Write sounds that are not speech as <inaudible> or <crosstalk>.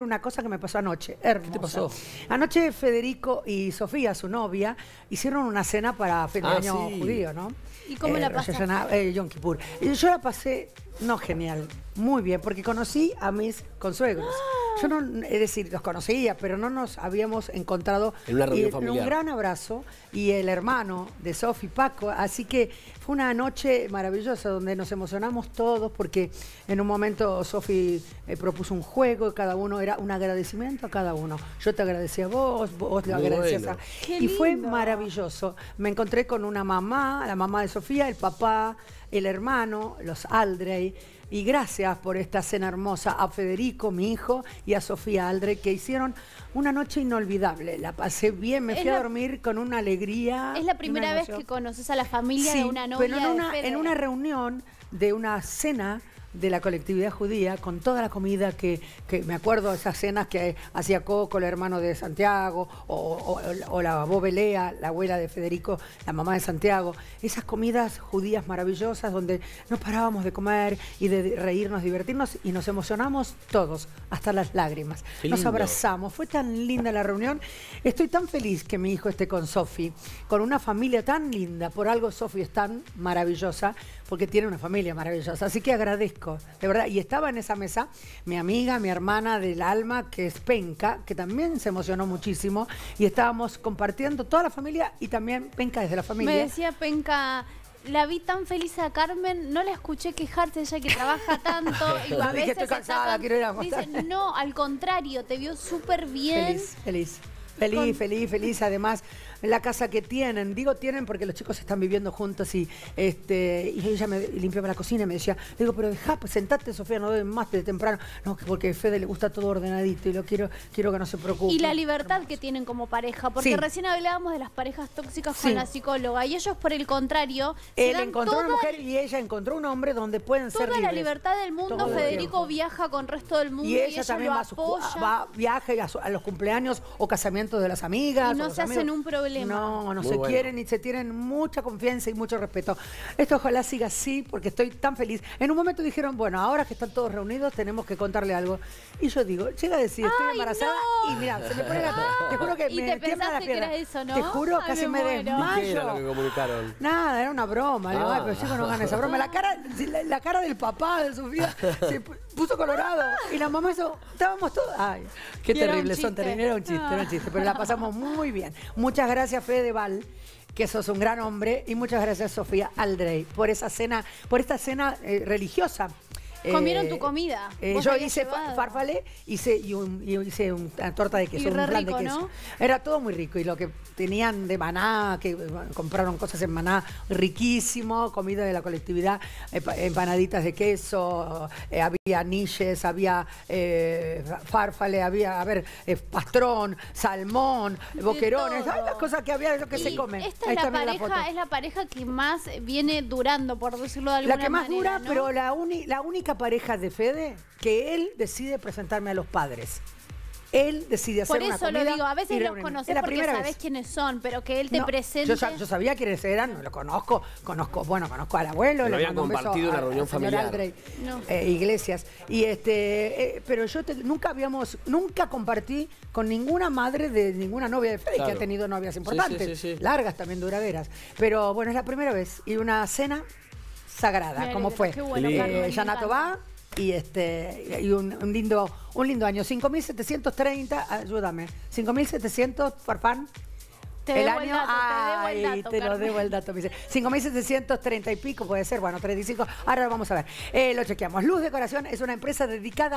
Una cosa que me pasó anoche, ¿Qué te pasó? Anoche Federico y Sofía, su novia, hicieron una cena para ah, el año judío, ¿no? ¿Y cómo la eh, pasaste? Eh, yo la pasé, no genial, muy bien, porque conocí a mis consuegros. Ah, yo no, es decir, los conocía, pero no nos habíamos encontrado. En una reunión eh, familiar. Un gran abrazo y el hermano de Sofi, Paco. Así que fue una noche maravillosa donde nos emocionamos todos porque en un momento Sofi eh, propuso un juego y cada uno era un agradecimiento a cada uno. Yo te agradecía a vos, vos te agradecías a. y fue maravilloso. Me encontré con una mamá, la mamá de Sofía, el papá, el hermano, los Aldrey. Y gracias por esta cena hermosa a Federico, mi hijo, y a Sofía Aldrey, que hicieron una noche inolvidable. La pasé bien, me fui a dormir con una alegría. Es la primera vez que conoces a la familia de una novia. Pero en una, en una reunión de una cena de la colectividad judía con toda la comida que, me acuerdo de esas cenas que hacía Coco, el hermano de Santiago, o, la Bobelea, la abuela de Federico, la mamá de Santiago, esas comidas judías maravillosas donde no parábamos de comer y de reírnos, divertirnos y nos emocionamos todos, hasta las lágrimas. Nos abrazamos, fue tan linda la reunión, estoy tan feliz que mi hijo esté con Sofi, con una familia tan linda, por algo Sofi es tan maravillosa, porque tiene una familia maravillosa, así que agradezco de verdad. Y estaba en esa mesa mi amiga, mi hermana del alma, que es Penca, que también se emocionó muchísimo. Y estábamos compartiendo toda la familia y también Penca desde la familia. Me decía Penca, la vi tan feliz a Carmen, no la escuché quejarse ella que trabaja tanto. <laughs> y a veces estoy cansada, quiero ir a Dice, no, al contrario, te vio súper bien. Feliz, feliz. Feliz, feliz, feliz. Además, la casa que tienen. Digo tienen porque los chicos están viviendo juntos y, este, y ella me limpiaba la cocina y me decía, digo, pero dejá, sentate, Sofía, no deben más de temprano. No, porque a Fede le gusta todo ordenadito y lo quiero, quiero que no se preocupe. Y la libertad que tienen como pareja, porque recién hablábamos de las parejas tóxicas con la psicóloga y ellos por el contrario... Él encontró una mujer y ella encontró un hombre donde pueden ser libres. la libertad del mundo, Federico viaja con el resto del mundo y, ella, también va, A, va, viaja a, a, los cumpleaños o casamientos de las amigas. Y no se hacen un programa no, no se quieren y se tienen mucha confianza y mucho respeto. Esto ojalá siga así porque estoy tan feliz. En un momento dijeron, bueno, ahora que están todos reunidos tenemos que contarle algo. Y yo digo, llega a decir, estoy embarazada y mira, se me pone la... <laughs> Te juro que me tiembla la pierna. ¿no? Te juro, casi me, desmayo. lo que comunicaron? Nada, era una broma. Ay, ah. pero no, no gané esa broma. La cara, la, cara del papá de vida se puso colorado. Y la mamá eso, estábamos todos... Ay, qué terrible, son un chiste, era un chiste. Pero la pasamos muy bien. Muchas gracias gracias, Fedeval que sos un gran hombre y muchas gracias Sofía Aldrey por esa cena, por esta cena eh, religiosa Comieron eh, tu comida. Eh, yo hice hice, y, hice una torta de queso, un Era todo muy rico y lo que tenían de maná, que compraron cosas en maná riquísimo, comida de la colectividad, empanaditas de queso, eh, había niches, había farfale, había, a ver, pastrón, salmón, boquerones, todas las cosas que había, de lo que se comen Esta es la, pareja, es la pareja que más viene durando, por decirlo de alguna manera. La que más dura, pero la única pareja de Fede que él decide presentarme a los padres. Él decide hacer Por eso lo digo, a veces los conoces porque sabes quiénes son, pero que él te No, Yo, sabía quiénes eran, no lo conozco, conozco, bueno, conozco al abuelo. Lo le compartido una reunión familiar. Eh, iglesias. Y este, eh, pero yo nunca habíamos, nunca compartí con ninguna madre de ninguna novia de Fede, que ha tenido novias importantes, largas también duraderas. Pero bueno, es la primera vez. Y una cena sagrada, como fue. Bueno, eh, y este y un, lindo un lindo año 5730 ayúdame 5700 Farfán te el año, el dato, ay, te, el dato, te lo debo el dato, dice. 5.730 y pico puede ser, bueno, 35. Ahora lo vamos a ver. Eh, lo chequeamos. Luz Decoración es una empresa dedicada a...